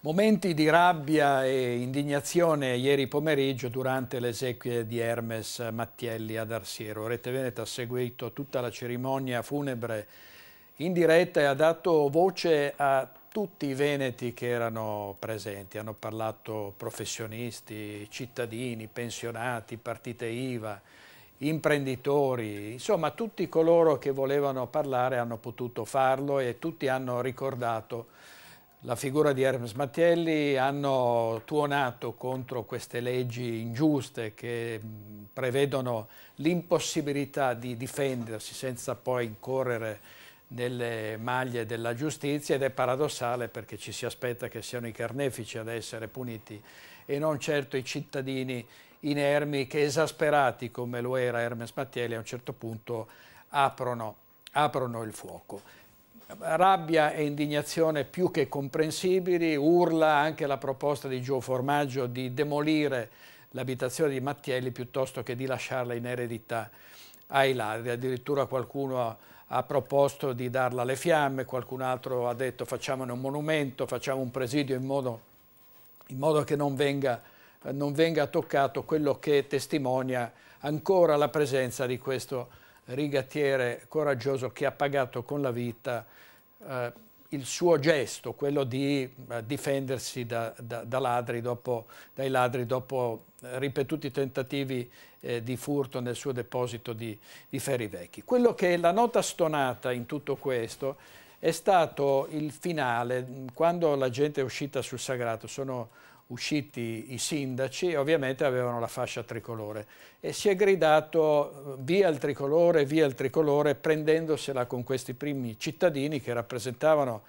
Momenti di rabbia e indignazione ieri pomeriggio durante le esequie di Hermes Mattielli ad Arsiero. Rete Veneta ha seguito tutta la cerimonia funebre in diretta e ha dato voce a tutti i veneti che erano presenti. Hanno parlato professionisti, cittadini, pensionati, partite IVA, imprenditori, insomma tutti coloro che volevano parlare hanno potuto farlo e tutti hanno ricordato la figura di Hermes Mattielli hanno tuonato contro queste leggi ingiuste che prevedono l'impossibilità di difendersi senza poi incorrere nelle maglie della giustizia ed è paradossale perché ci si aspetta che siano i carnefici ad essere puniti e non certo i cittadini inermi che esasperati come lo era Hermes Mattielli a un certo punto aprono, aprono il fuoco rabbia e indignazione più che comprensibili, urla anche la proposta di Gio Formaggio di demolire l'abitazione di Mattielli piuttosto che di lasciarla in eredità ai ladri, addirittura qualcuno ha, ha proposto di darla alle fiamme, qualcun altro ha detto facciamone un monumento, facciamo un presidio in modo, in modo che non venga, non venga toccato quello che testimonia ancora la presenza di questo rigattiere coraggioso che ha pagato con la vita eh, il suo gesto, quello di eh, difendersi da, da, da ladri dopo, dai ladri dopo eh, ripetuti tentativi eh, di furto nel suo deposito di, di ferri vecchi. Quello che è la nota stonata in tutto questo è stato il finale, quando la gente è uscita sul sagrato, sono usciti i sindaci, ovviamente avevano la fascia tricolore e si è gridato eh, via il tricolore, via il tricolore, prendendosela con questi primi cittadini che rappresentavano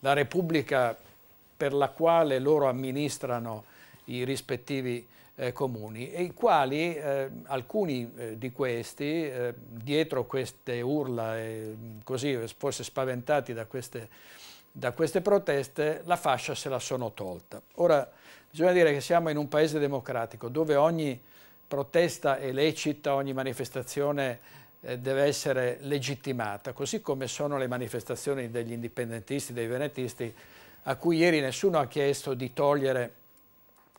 la Repubblica per la quale loro amministrano i rispettivi eh, comuni e i quali, eh, alcuni eh, di questi, eh, dietro queste urla, eh, così forse spaventati da queste da queste proteste la fascia se la sono tolta. Ora, bisogna dire che siamo in un paese democratico dove ogni protesta è lecita, ogni manifestazione eh, deve essere legittimata, così come sono le manifestazioni degli indipendentisti, dei venetisti, a cui ieri nessuno ha chiesto di togliere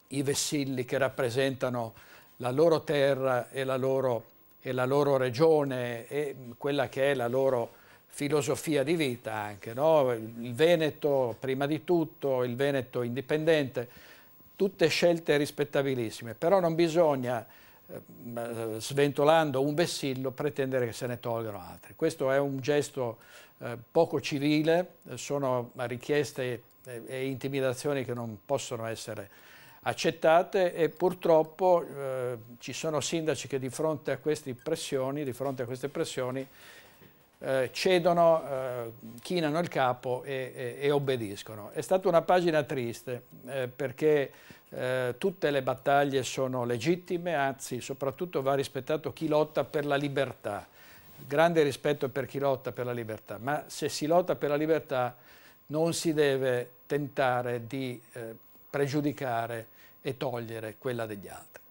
i vessilli che rappresentano la loro terra e la loro, e la loro regione e quella che è la loro filosofia di vita anche, no? il Veneto prima di tutto, il Veneto indipendente, tutte scelte rispettabilissime, però non bisogna ehm, eh, sventolando un vessillo pretendere che se ne tolgano altri. Questo è un gesto eh, poco civile, sono richieste e, eh, e, intimidazioni che non possono essere accettate e purtroppo eh, ci sono sindaci che di fronte a queste pressioni, di fronte a queste pressioni eh, cedono, eh, chinano il capo e, e, e, obbediscono. È stata una pagina triste eh, perché eh, tutte le battaglie sono legittime, anzi soprattutto va rispettato chi lotta per la libertà. Grande rispetto per chi lotta per la libertà, ma se si lotta per la libertà non si deve tentare di eh, pregiudicare e togliere quella degli altri.